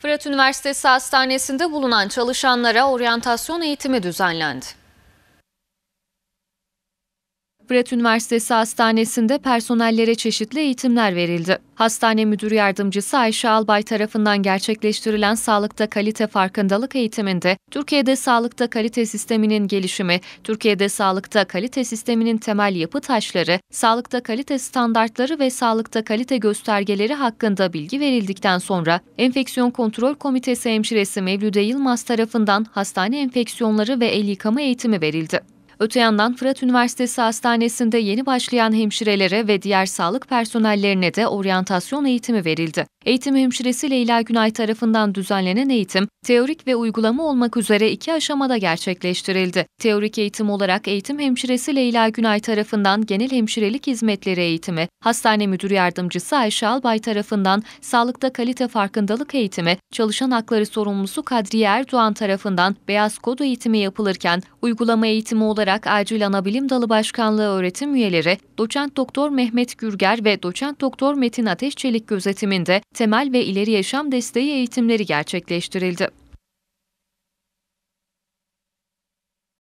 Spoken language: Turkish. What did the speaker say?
Fırat Üniversitesi Hastanesi'nde bulunan çalışanlara oryantasyon eğitimi düzenlendi. Fırat Üniversitesi Hastanesi'nde personellere çeşitli eğitimler verildi. Hastane Müdür Yardımcısı Ayşe Albay tarafından gerçekleştirilen sağlıkta kalite farkındalık eğitiminde Türkiye'de sağlıkta kalite sisteminin gelişimi, Türkiye'de sağlıkta kalite sisteminin temel yapı taşları, sağlıkta kalite standartları ve sağlıkta kalite göstergeleri hakkında bilgi verildikten sonra Enfeksiyon Kontrol Komitesi hemşiresi Mevlüde Yılmaz tarafından hastane enfeksiyonları ve el yıkama eğitimi verildi. Öte yandan Fırat Üniversitesi Hastanesi'nde yeni başlayan hemşirelere ve diğer sağlık personellerine de oryantasyon eğitimi verildi. Eğitim hemşiresi Leyla Günay tarafından düzenlenen eğitim, teorik ve uygulama olmak üzere iki aşamada gerçekleştirildi. Teorik eğitim olarak eğitim hemşiresi Leyla Günay tarafından genel hemşirelik hizmetleri eğitimi, hastane müdür yardımcısı Ayşe Albay tarafından sağlıkta kalite farkındalık eğitimi, çalışan hakları sorumlusu Kadriye Erdoğan tarafından beyaz kod eğitimi yapılırken Uygulama eğitimi olarak Acil Anabilim Dalı Başkanlığı öğretim üyeleri Doçent Doktor Mehmet Gürger ve Doçent Doktor Metin Ateşçelik Çelik gözetiminde temel ve ileri yaşam desteği eğitimleri gerçekleştirildi.